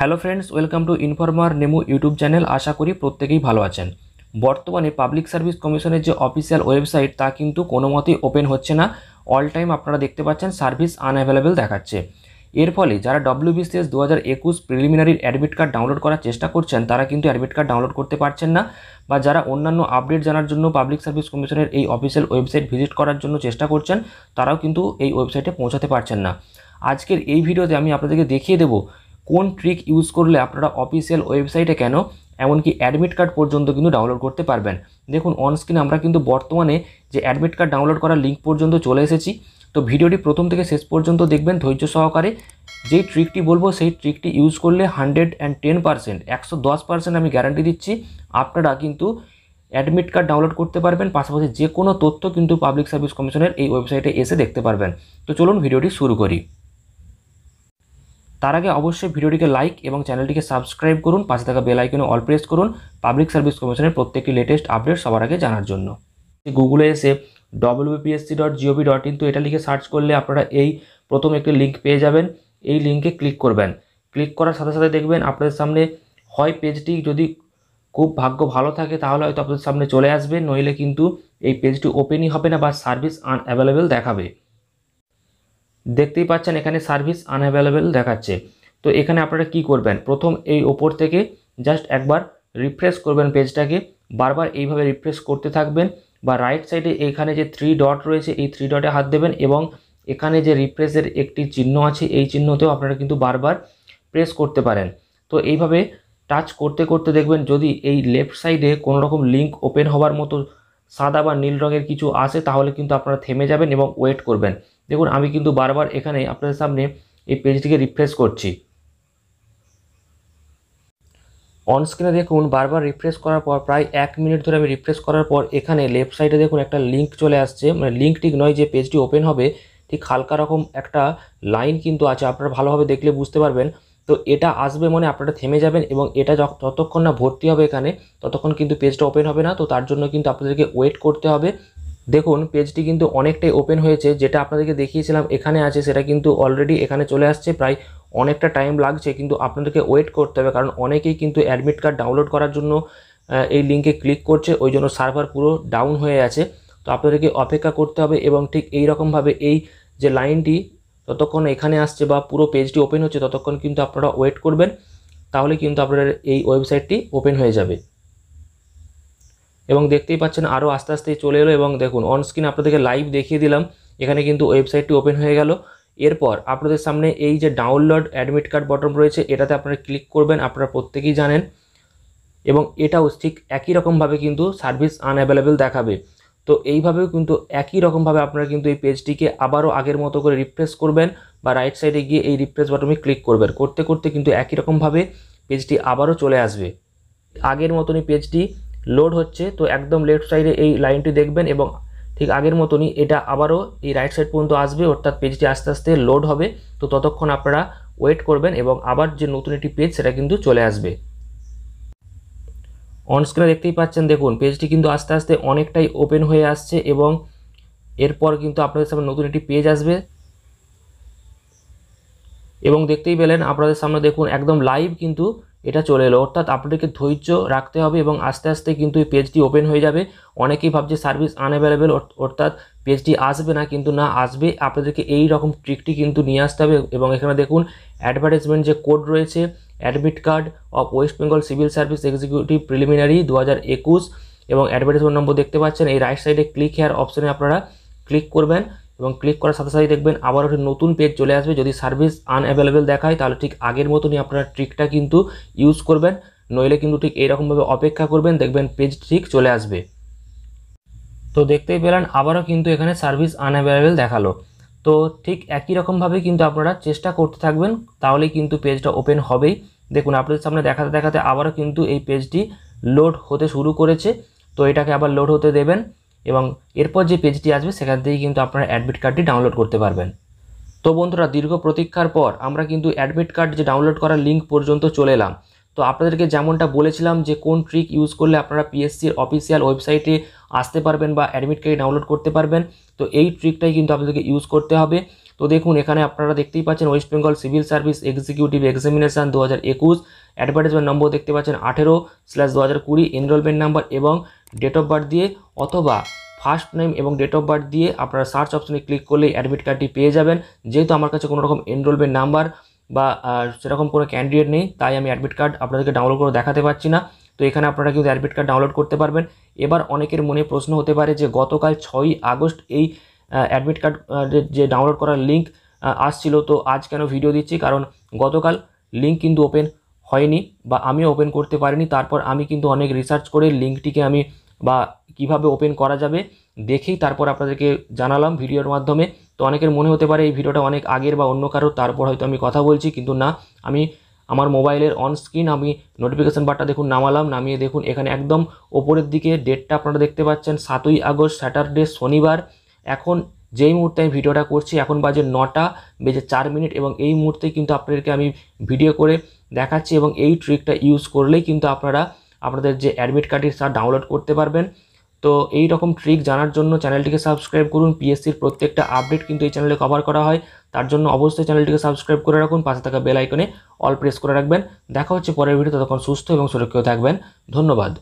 hello friends welcome to informer নেমু YouTube channel আশা করি প্রত্যেকেই ভালো আছেন বর্তমানে পাবলিক সার্ভিস কমিশনের যে অফিসিয়াল ওয়েবসাইট তা কিন্তু কোনো মতেই ওপেন হচ্ছে না অল টাইম আপনারা দেখতে পাচ্ছেন সার্ভিস আনঅ্যাভেলেবেল দেখাচ্ছে এর ফলে যারা ডব্লিউবিসিএস দু হাজার একুশ প্রিলিমিনারির অ্যাডমিট কার্ড ডাউনলোড করার চেষ্টা করছেন তারা কিন্তু অ্যাডমিট কার্ড ডাউনলোড করতে পারছেন না বা যারা অন্যান্য আপডেট জানার জন্য পাবলিক সার্ভিস কমিশনের এই অফিসিয়াল ওয়েবসাইট ভিজিট করার জন্য চেষ্টা করছেন তারাও কিন্তু এই ওয়েবসাইটে পৌঁছাতে পারছেন না আজকের এই ভিডিওতে আমি আপনাদেরকে দেখিয়ে দেবো কোন ট্রিক ইউজ করলে আপনারা অফিসিয়াল ওয়েবসাইটে কেন এমনকি অ্যাডমিট কার্ড পর্যন্ত কিন্তু ডাউনলোড করতে পারবেন দেখুন অনস্ক্রিন আমরা কিন্তু বর্তমানে যে অ্যাডমিট কার্ড ডাউনলোড করার লিঙ্ক পর্যন্ত চলে এসেছি তো ভিডিওটি প্রথম থেকে শেষ পর্যন্ত দেখবেন ধৈর্য সহকারে যেই ট্রিকটি বলবো সেই ট্রিকটি ইউজ করলে হান্ড্রেড অ্যান্ড টেন পার্সেন্ট একশো দশ পার্সেন্ট আমি গ্যারান্টি দিচ্ছি আপনারা কিন্তু অ্যাডমিট কার্ড ডাউনলোড করতে পারবেন পাশাপাশি যে কোনো তথ্য কিন্তু পাবলিক সার্ভিস কমিশনের এই ওয়েবসাইটে এসে দেখতে পারবেন তো চলুন ভিডিওটি শুরু করি তার আগে অবশ্যই ভিডিওটিকে লাইক এবং চ্যানেলটিকে সাবস্ক্রাইব করুন পাশে থাকা বেল আইকনে অল প্রেস করুন পাবলিক সার্ভিস কমিশনের প্রত্যেকটি লেটেস্ট আপডেট সবার আগে জানার জন্য গুগলে এসে ডব্লিউপিএসসি ডট ডট তো এটা লিখে সার্চ করলে আপনারা এই প্রথম একটি লিঙ্ক পেয়ে যাবেন এই লিঙ্কে ক্লিক করবেন ক্লিক করার সাথে সাথে দেখবেন আপনাদের সামনে হয় পেজটি যদি খুব ভাগ্য ভালো থাকে তাহলে হয়তো আপনাদের সামনে চলে আসবে নইলে কিন্তু এই পেজটি ওপেনই হবে না বা সার্ভিস আনঅ্যাভেলেবেল দেখাবে দেখতেই পাচ্ছেন এখানে সার্ভিস আনঅ্যাভেলেবেল দেখাচ্ছে তো এখানে আপনারা কি করবেন প্রথম এই ওপর থেকে জাস্ট একবার রিফ্রেশ করবেন পেজটাকে বারবার এইভাবে রিফ্রেশ করতে থাকবেন বা রাইট সাইডে এখানে যে থ্রি ডট রয়েছে এই থ্রি ডটে হাত দেবেন এবং এখানে যে রিফ্রেশের একটি চিহ্ন আছে এই চিহ্নতেও আপনারা কিন্তু বারবার প্রেস করতে পারেন তো এইভাবে টাচ করতে করতে দেখবেন যদি এই লেফট সাইডে কোনো রকম লিঙ্ক ওপেন হওয়ার মতো সাদা বা নীল রঙের কিছু আসে তাহলে কিন্তু আপনারা থেমে যাবেন এবং ওয়েট করবেন দেখুন আমি কিন্তু বারবার এখানে আপনাদের সামনে এই পেজটিকে রিফ্রেশ করছি অনস্ক্রিনে দেখুন বারবার রিফ্রেশ করার পর প্রায় এক মিনিট ধরে আমি রিফ্রেশ করার পর এখানে লেফট সাইডে দেখুন একটা লিঙ্ক চলে আসছে মানে লিঙ্ক ঠিক নয় যে পেজটি ওপেন হবে ঠিক হালকা রকম একটা লাইন কিন্তু আছে আপনারা ভালোভাবে দেখলে বুঝতে পারবেন তো এটা আসবে মনে আপনারা থেমে যাবেন এবং এটা যতক্ষণ না ভর্তি হবে এখানে ততক্ষণ কিন্তু পেজটা ওপেন হবে না তো তার জন্য কিন্তু আপনাদেরকে ওয়েট করতে হবে দেখুন পেজটি কিন্তু অনেকটাই ওপেন হয়েছে যেটা আপনাদেরকে দেখিয়েছিলাম এখানে আছে সেটা কিন্তু অলরেডি এখানে চলে আসছে প্রায় অনেকটা টাইম লাগছে কিন্তু আপনাদেরকে ওয়েট করতে হবে কারণ অনেকেই কিন্তু অ্যাডমিট কার্ড ডাউনলোড করার জন্য এই লিঙ্কে ক্লিক করছে ওই জন্য সার্ভার পুরো ডাউন হয়ে আছে তো আপনাদেরকে অপেক্ষা করতে হবে এবং ঠিক এই রকমভাবে এই যে লাইনটি ততক্ষণ এখানে আসছে বা পুরো পেজটি ওপেন হচ্ছে ততক্ষণ কিন্তু আপনারা ওয়েট করবেন তাহলে কিন্তু আপনাদের এই ওয়েবসাইটটি ওপেন হয়ে যাবে এবং দেখতেই পাচ্ছেন আরও আস্তে আস্তে চলে এলো এবং দেখুন অনস্ক্রিন আপনাদেরকে লাইভ দেখিয়ে দিলাম এখানে কিন্তু ওয়েবসাইটটি ওপেন হয়ে গেল এরপর আপনাদের সামনে এই যে ডাউনলোড অ্যাডমিট কার্ড বটন রয়েছে এটাতে আপনারা ক্লিক করবেন আপনারা প্রত্যেকেই জানেন এবং এটাও ঠিক একই রকমভাবে কিন্তু সার্ভিস আনঅ্যাভেলেবেল দেখাবে তো এইভাবেও কিন্তু একই রকমভাবে আপনারা কিন্তু এই পেজটিকে আবারও আগের মতো করে রিফ্রেশ করবেন বা রাইট সাইডে গিয়ে এই রিফ্রেশ বাটনে ক্লিক করবেন করতে করতে কিন্তু একই রকমভাবে পেজটি আবারও চলে আসবে আগের মতনই পেজটি লোড হচ্ছে তো একদম লেফট সাইডে এই লাইনটি দেখবেন এবং ঠিক আগের মতনই এটা আবারও এই রাইট সাইড পর্যন্ত আসবে অর্থাৎ পেজটি আস্তে আস্তে লোড হবে তো ততক্ষণ আপনারা ওয়েট করবেন এবং আবার যে নতুন একটি পেজ সেটা কিন্তু চলে আসবে অনস্ক্রিনে দেখতেই পাচ্ছেন দেখুন পেজটি কিন্তু আস্তে আস্তে অনেকটাই ওপেন হয়ে আসছে এবং এরপর কিন্তু আপনাদের সামনে নতুন একটি পেজ আসবে এবং দেখতেই পেলেন আপনাদের সামনে দেখুন একদম লাইভ কিন্তু এটা চলে এলো অর্থাৎ আপনাদেরকে ধৈর্য রাখতে হবে এবং আস্তে আস্তে কিন্তু এই পেজটি ওপেন হয়ে যাবে অনেকেই ভাবছে সার্ভিস আনঅ্যাভেলেবেল অর্থাৎ পেজটি আসবে না কিন্তু না আসবে আপনাদেরকে এই রকম ট্রিকটি কিন্তু নিয়ে আসতে হবে এবং এখানে দেখুন অ্যাডভার্টাইজমেন্ট যে কোড রয়েছে admit card of West Bengal civil service executive preliminary দু এবং অ্যাডভার্টাইজমেন্ট নম্বর দেখতে পাচ্ছেন এই রাইট সাইডে ক্লিক হেয়ার অপশানে আপনারা ক্লিক করবেন এবং ক্লিক করার সাথে সাথেই দেখবেন আবার একটি নতুন পেজ চলে আসবে যদি সার্ভিস আনঅ্যাভেলেবেল দেখায় তাহলে ঠিক আগের মতনই আপনারা ট্রিকটা কিন্তু ইউজ করবেন নইলে কিন্তু ঠিক এরকমভাবে অপেক্ষা করবেন দেখবেন পেজ ঠিক চলে আসবে তো দেখতেই পেলেন আবারও কিন্তু এখানে সার্ভিস আনঅ্যাভেলেবেল দেখালো তো ঠিক একই রকমভাবে কিন্তু আপনারা চেষ্টা করতে থাকবেন তাহলেই কিন্তু পেজটা ওপেন হবেই দেখুন আপনাদের সামনে দেখাতে দেখাতে আবারও কিন্তু এই পেজটি লোড হতে শুরু করেছে তো এটাকে আবার লোড হতে দেবেন এবং এরপর যে পেজটি আসবে সেখান থেকে কিন্তু আপনারা অ্যাডমিট কার্ডটি ডাউনলোড করতে পারবেন তো বন্ধুরা দীর্ঘ প্রতীক্ষার পর আমরা কিন্তু অ্যাডমিট কার্ড যে ডাউনলোড করার লিঙ্ক পর্যন্ত চলে এলাম তো আপনাদেরকে যেমনটা বলেছিলাম যে কোন ট্রিক ইউজ করলে আপনারা পিএসসির অফিসিয়াল ওয়েবসাইটে আসতে পারবেন বা অ্যাডমিট কার্ড ডাউনলোড করতে পারবেন তো এই ট্রিকটাই কিন্তু আপনাদেরকে ইউজ করতে হবে তো দেখুন এখানে আপনারা দেখতেই পাচ্ছেন West Bengal civil service executive examination দু হাজার একুশ অ্যাডভার্টাইজমেন্ট নম্বর দেখতে পাচ্ছেন আঠেরো স্ল্যাশ দু হাজার কুড়ি এনরোলমেন্ট নাম্বার এবং ডেট অফ বার্থ দিয়ে অথবা ফার্স্ট নেম এবং ডেট অফ বার্থ দিয়ে আপনারা সার্চ অপশনে ক্লিক করলেই অ্যাডমিট কার্ডটি পেয়ে যাবেন যেহেতু আমার কাছে কোনো রকম এনরোলমেন্ট নাম্বার বা সেরকম কোনো ক্যান্ডিডেট নেই তাই আমি অ্যাডমিট কার্ড আপনাদেরকে ডাউনলোড করে দেখাতে পারছি না তো এখানে আপনারা কিন্তু অ্যাডমিট কার্ড ডাউনলোড করতে পারবেন এবার অনেকের মনে প্রশ্ন হতে পারে যে গতকাল ছয়ই আগস্ট এই অ্যাডমিট কার্ড যে ডাউনলোড করার লিঙ্ক আসছিল তো আজ কেন ভিডিও দিচ্ছি কারণ গতকাল লিঙ্ক কিন্তু ওপেন হয়নি বা আমি ওপেন করতে পারিনি তারপর আমি কিন্তু অনেক রিসার্চ করে লিঙ্কটিকে আমি বা কিভাবে ওপেন করা যাবে দেখেই তারপর আপনাদেরকে জানালাম ভিডিওর মাধ্যমে তো অনেকের মনে হতে পারে এই ভিডিওটা অনেক আগের বা অন্য কারোর তারপর হয়তো আমি কথা বলছি কিন্তু না আমি আমার মোবাইলের অন স্ক্রিন আমি নোটিফিকেশান বারটা দেখুন নামালাম নামিয়ে দেখুন এখানে একদম ওপরের দিকে ডেটটা আপনারা দেখতে পাচ্ছেন সাতই আগস্ট স্যাটারডে শনিবার এখন যেই মুহূর্তে আমি ভিডিওটা করছি এখন বাজে নটা বেজে চার মিনিট এবং এই মুহূর্তে কিন্তু আপনাদেরকে আমি ভিডিও করে দেখাচ্ছি এবং এই ট্রিকটা ইউজ করলেই কিন্তু আপনারা আপনাদের যে অ্যাডমিট কার্ডের সার ডাউনলোড করতে পারবেন তো এই রকম ট্রিক জানার জন্য চ্যানেলটিকে সাবস্ক্রাইব করুন পিএসসির প্রত্যেকটা আপডেট কিন্তু এই চ্যানেলে কভার করা হয় তার জন্য অবশ্যই চ্যানেলটিকে সাবস্ক্রাইব করে রাখুন পাশে থাকা বেল আইকনে অল প্রেস করে রাখবেন দেখা হচ্ছে পরের ভিডিও ততক্ষণ সুস্থ এবং সুরক্ষিত থাকবেন ধন্যবাদ